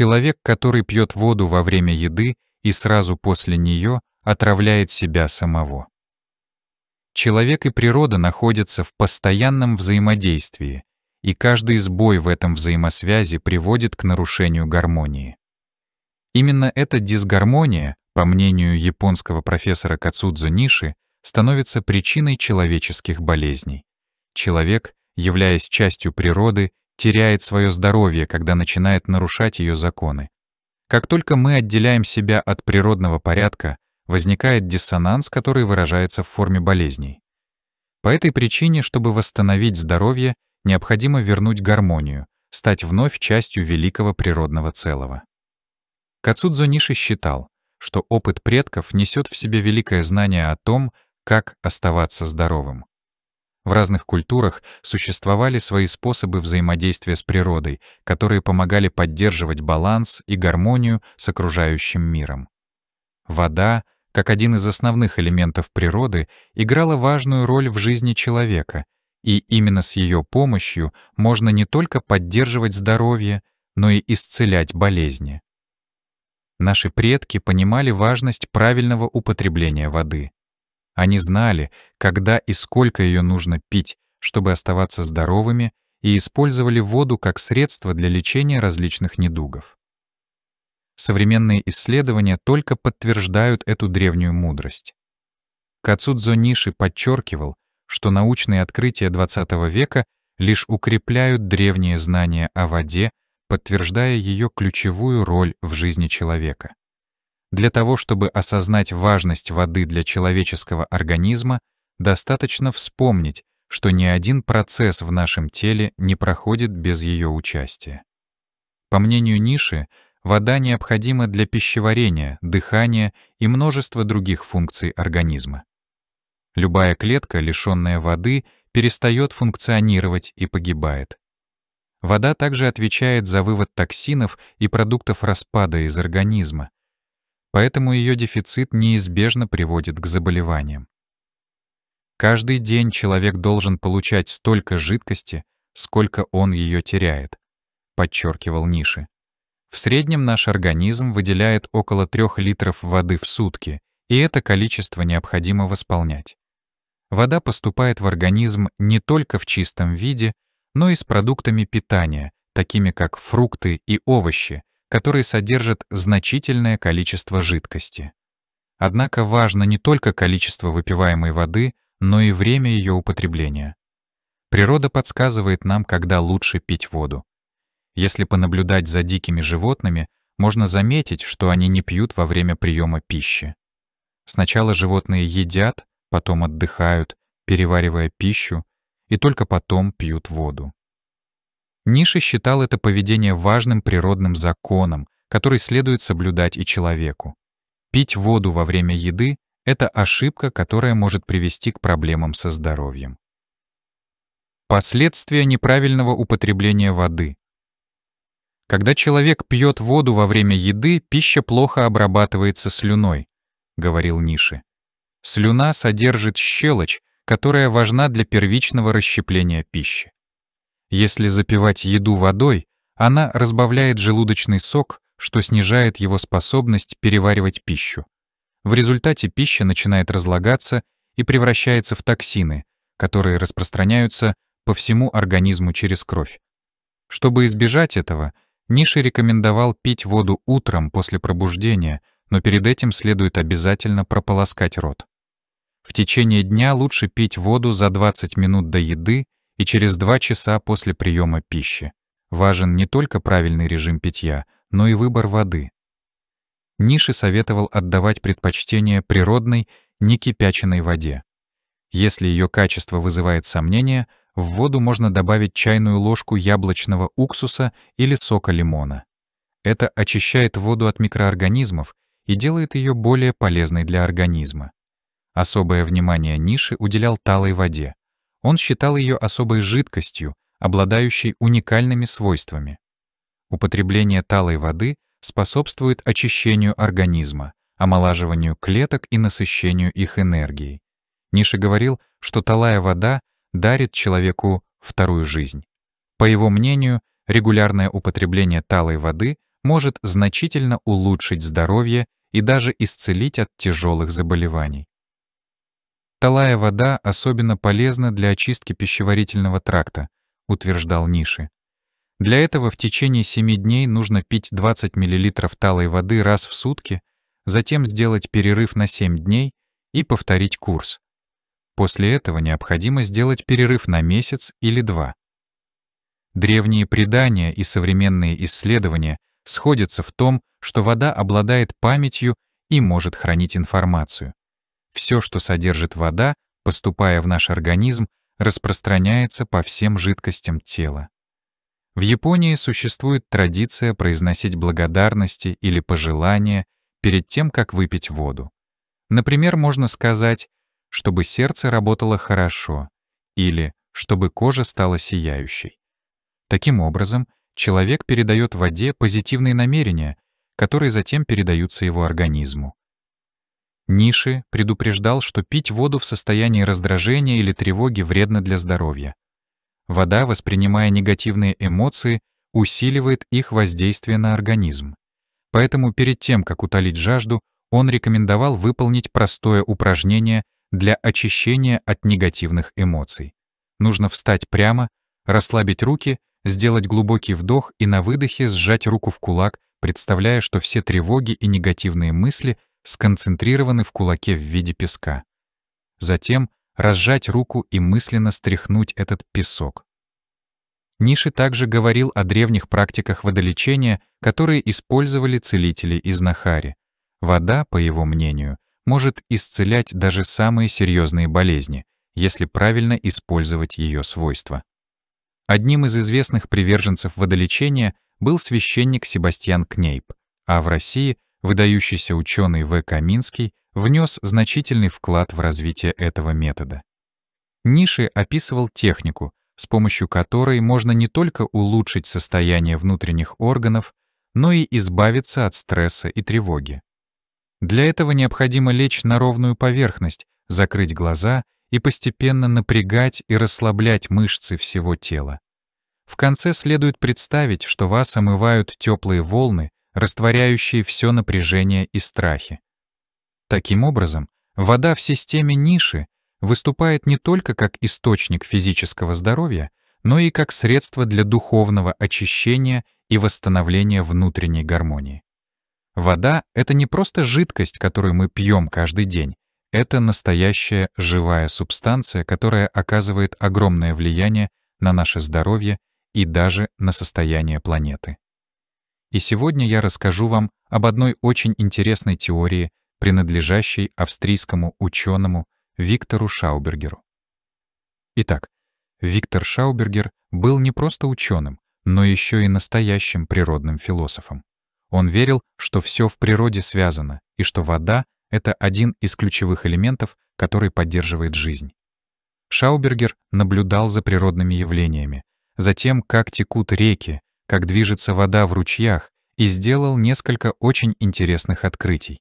Человек, который пьет воду во время еды и сразу после нее отравляет себя самого. Человек и природа находятся в постоянном взаимодействии, и каждый сбой в этом взаимосвязи приводит к нарушению гармонии. Именно эта дисгармония, по мнению японского профессора Кацудзо Ниши, становится причиной человеческих болезней. Человек, являясь частью природы, теряет свое здоровье, когда начинает нарушать ее законы. Как только мы отделяем себя от природного порядка, возникает диссонанс, который выражается в форме болезней. По этой причине, чтобы восстановить здоровье, необходимо вернуть гармонию, стать вновь частью великого природного целого. Кацудзо Ниши считал, что опыт предков несет в себе великое знание о том, как оставаться здоровым. В разных культурах существовали свои способы взаимодействия с природой, которые помогали поддерживать баланс и гармонию с окружающим миром. Вода, как один из основных элементов природы, играла важную роль в жизни человека, и именно с ее помощью можно не только поддерживать здоровье, но и исцелять болезни. Наши предки понимали важность правильного употребления воды. Они знали, когда и сколько ее нужно пить, чтобы оставаться здоровыми, и использовали воду как средство для лечения различных недугов. Современные исследования только подтверждают эту древнюю мудрость. Кацудзо Ниши подчеркивал, что научные открытия XX века лишь укрепляют древние знания о воде, подтверждая ее ключевую роль в жизни человека. Для того, чтобы осознать важность воды для человеческого организма, достаточно вспомнить, что ни один процесс в нашем теле не проходит без ее участия. По мнению Ниши, вода необходима для пищеварения, дыхания и множества других функций организма. Любая клетка, лишенная воды, перестает функционировать и погибает. Вода также отвечает за вывод токсинов и продуктов распада из организма, поэтому ее дефицит неизбежно приводит к заболеваниям. Каждый день человек должен получать столько жидкости, сколько он ее теряет, подчеркивал Ниши. В среднем наш организм выделяет около 3 литров воды в сутки, и это количество необходимо восполнять. Вода поступает в организм не только в чистом виде, но и с продуктами питания, такими как фрукты и овощи, который содержит значительное количество жидкости. Однако важно не только количество выпиваемой воды, но и время ее употребления. Природа подсказывает нам, когда лучше пить воду. Если понаблюдать за дикими животными, можно заметить, что они не пьют во время приема пищи. Сначала животные едят, потом отдыхают, переваривая пищу, и только потом пьют воду. Ниша считал это поведение важным природным законом, который следует соблюдать и человеку. Пить воду во время еды — это ошибка, которая может привести к проблемам со здоровьем. Последствия неправильного употребления воды. Когда человек пьет воду во время еды, пища плохо обрабатывается слюной, — говорил Ниши. Слюна содержит щелочь, которая важна для первичного расщепления пищи. Если запивать еду водой, она разбавляет желудочный сок, что снижает его способность переваривать пищу. В результате пища начинает разлагаться и превращается в токсины, которые распространяются по всему организму через кровь. Чтобы избежать этого, Ниши рекомендовал пить воду утром после пробуждения, но перед этим следует обязательно прополоскать рот. В течение дня лучше пить воду за 20 минут до еды и через два часа после приема пищи. Важен не только правильный режим питья, но и выбор воды. Ниши советовал отдавать предпочтение природной, не кипяченой воде. Если ее качество вызывает сомнения, в воду можно добавить чайную ложку яблочного уксуса или сока лимона. Это очищает воду от микроорганизмов и делает ее более полезной для организма. Особое внимание Ниши уделял талой воде. Он считал ее особой жидкостью, обладающей уникальными свойствами. Употребление талой воды способствует очищению организма, омолаживанию клеток и насыщению их энергией. Ниша говорил, что талая вода дарит человеку вторую жизнь. По его мнению, регулярное употребление талой воды может значительно улучшить здоровье и даже исцелить от тяжелых заболеваний. Талая вода особенно полезна для очистки пищеварительного тракта, утверждал Ниши. Для этого в течение 7 дней нужно пить 20 мл талой воды раз в сутки, затем сделать перерыв на 7 дней и повторить курс. После этого необходимо сделать перерыв на месяц или два. Древние предания и современные исследования сходятся в том, что вода обладает памятью и может хранить информацию. Все, что содержит вода, поступая в наш организм, распространяется по всем жидкостям тела. В Японии существует традиция произносить благодарности или пожелания перед тем, как выпить воду. Например, можно сказать, чтобы сердце работало хорошо или чтобы кожа стала сияющей. Таким образом, человек передает воде позитивные намерения, которые затем передаются его организму. Ниши предупреждал, что пить воду в состоянии раздражения или тревоги вредно для здоровья. Вода, воспринимая негативные эмоции, усиливает их воздействие на организм. Поэтому перед тем, как утолить жажду, он рекомендовал выполнить простое упражнение для очищения от негативных эмоций. Нужно встать прямо, расслабить руки, сделать глубокий вдох и на выдохе сжать руку в кулак, представляя, что все тревоги и негативные мысли — сконцентрированы в кулаке в виде песка. Затем разжать руку и мысленно стряхнуть этот песок. Ниши также говорил о древних практиках водолечения, которые использовали целители из Нахари. Вода, по его мнению, может исцелять даже самые серьезные болезни, если правильно использовать ее свойства. Одним из известных приверженцев водолечения был священник Себастьян Кнейп, а в России — выдающийся ученый В. Каминский внес значительный вклад в развитие этого метода. Ниши описывал технику, с помощью которой можно не только улучшить состояние внутренних органов, но и избавиться от стресса и тревоги. Для этого необходимо лечь на ровную поверхность, закрыть глаза и постепенно напрягать и расслаблять мышцы всего тела. В конце следует представить, что вас омывают теплые волны, растворяющие все напряжение и страхи. Таким образом, вода в системе ниши выступает не только как источник физического здоровья, но и как средство для духовного очищения и восстановления внутренней гармонии. Вода — это не просто жидкость, которую мы пьем каждый день, это настоящая живая субстанция, которая оказывает огромное влияние на наше здоровье и даже на состояние планеты. И сегодня я расскажу вам об одной очень интересной теории, принадлежащей австрийскому ученому Виктору Шаубергеру. Итак, Виктор Шаубергер был не просто ученым, но еще и настоящим природным философом. Он верил, что все в природе связано, и что вода — это один из ключевых элементов, который поддерживает жизнь. Шаубергер наблюдал за природными явлениями, за тем, как текут реки, как движется вода в ручьях, и сделал несколько очень интересных открытий.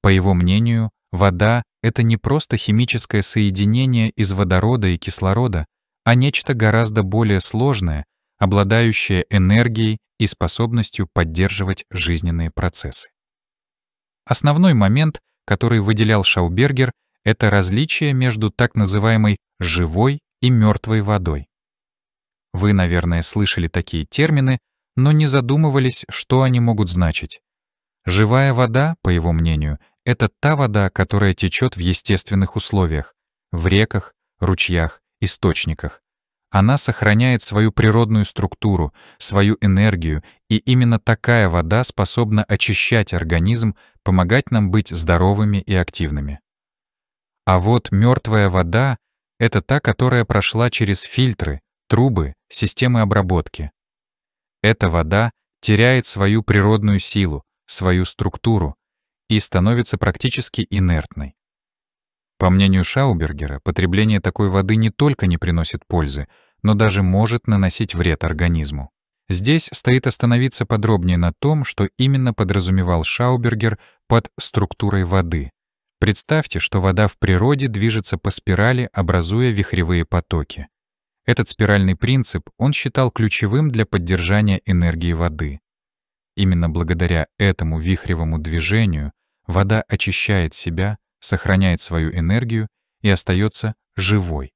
По его мнению, вода — это не просто химическое соединение из водорода и кислорода, а нечто гораздо более сложное, обладающее энергией и способностью поддерживать жизненные процессы. Основной момент, который выделял Шаубергер, это различие между так называемой «живой» и «мертвой» водой. Вы, наверное, слышали такие термины, но не задумывались, что они могут значить. Живая вода, по его мнению, это та вода, которая течет в естественных условиях, в реках, ручьях, источниках. Она сохраняет свою природную структуру, свою энергию, и именно такая вода способна очищать организм, помогать нам быть здоровыми и активными. А вот мертвая вода — это та, которая прошла через фильтры, трубы, системы обработки. Эта вода теряет свою природную силу, свою структуру и становится практически инертной. По мнению Шаубергера, потребление такой воды не только не приносит пользы, но даже может наносить вред организму. Здесь стоит остановиться подробнее на том, что именно подразумевал Шаубергер под структурой воды. Представьте, что вода в природе движется по спирали, образуя вихревые потоки. Этот спиральный принцип он считал ключевым для поддержания энергии воды. Именно благодаря этому вихревому движению вода очищает себя, сохраняет свою энергию и остается живой.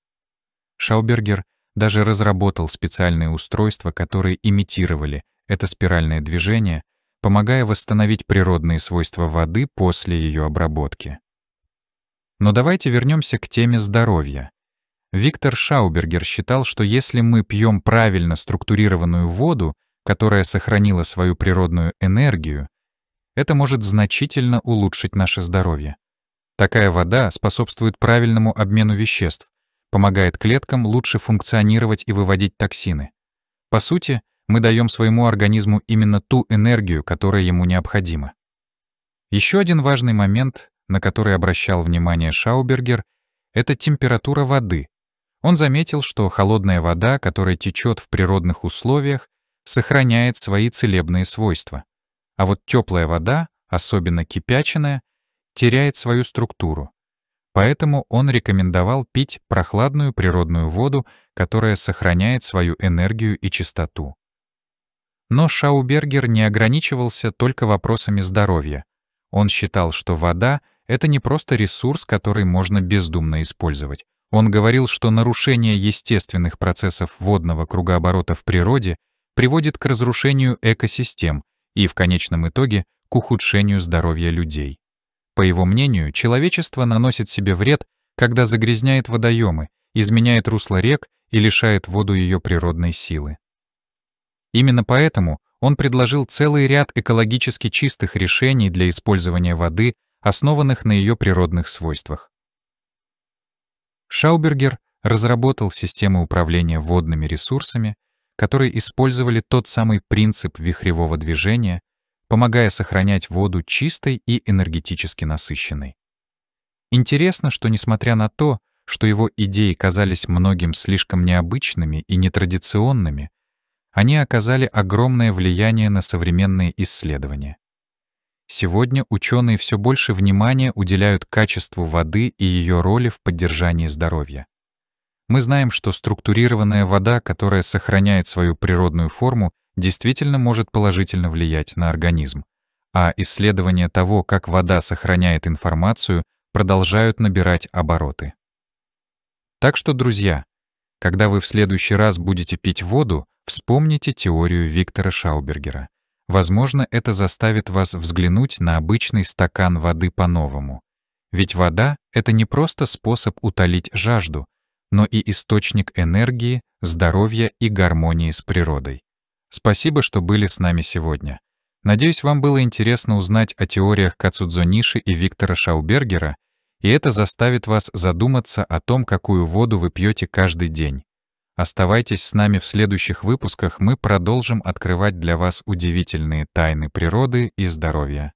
Шаубергер даже разработал специальные устройства, которые имитировали это спиральное движение, помогая восстановить природные свойства воды после ее обработки. Но давайте вернемся к теме здоровья. Виктор Шаубергер считал, что если мы пьем правильно структурированную воду, которая сохранила свою природную энергию, это может значительно улучшить наше здоровье. Такая вода способствует правильному обмену веществ, помогает клеткам лучше функционировать и выводить токсины. По сути, мы даем своему организму именно ту энергию, которая ему необходима. Еще один важный момент, на который обращал внимание Шаубергер, это температура воды, он заметил, что холодная вода, которая течет в природных условиях, сохраняет свои целебные свойства. А вот теплая вода, особенно кипяченая, теряет свою структуру. Поэтому он рекомендовал пить прохладную природную воду, которая сохраняет свою энергию и чистоту. Но Шаубергер не ограничивался только вопросами здоровья. Он считал, что вода — это не просто ресурс, который можно бездумно использовать. Он говорил, что нарушение естественных процессов водного кругооборота в природе приводит к разрушению экосистем и, в конечном итоге, к ухудшению здоровья людей. По его мнению, человечество наносит себе вред, когда загрязняет водоемы, изменяет русло рек и лишает воду ее природной силы. Именно поэтому он предложил целый ряд экологически чистых решений для использования воды, основанных на ее природных свойствах. Шаубергер разработал систему управления водными ресурсами, которые использовали тот самый принцип вихревого движения, помогая сохранять воду чистой и энергетически насыщенной. Интересно, что несмотря на то, что его идеи казались многим слишком необычными и нетрадиционными, они оказали огромное влияние на современные исследования. Сегодня ученые все больше внимания уделяют качеству воды и ее роли в поддержании здоровья. Мы знаем, что структурированная вода, которая сохраняет свою природную форму, действительно может положительно влиять на организм. А исследования того, как вода сохраняет информацию, продолжают набирать обороты. Так что, друзья, когда вы в следующий раз будете пить воду, вспомните теорию Виктора Шаубергера — Возможно, это заставит вас взглянуть на обычный стакан воды по-новому. Ведь вода — это не просто способ утолить жажду, но и источник энергии, здоровья и гармонии с природой. Спасибо, что были с нами сегодня. Надеюсь, вам было интересно узнать о теориях Кацудзониши и Виктора Шаубергера, и это заставит вас задуматься о том, какую воду вы пьете каждый день. Оставайтесь с нами в следующих выпусках, мы продолжим открывать для вас удивительные тайны природы и здоровья.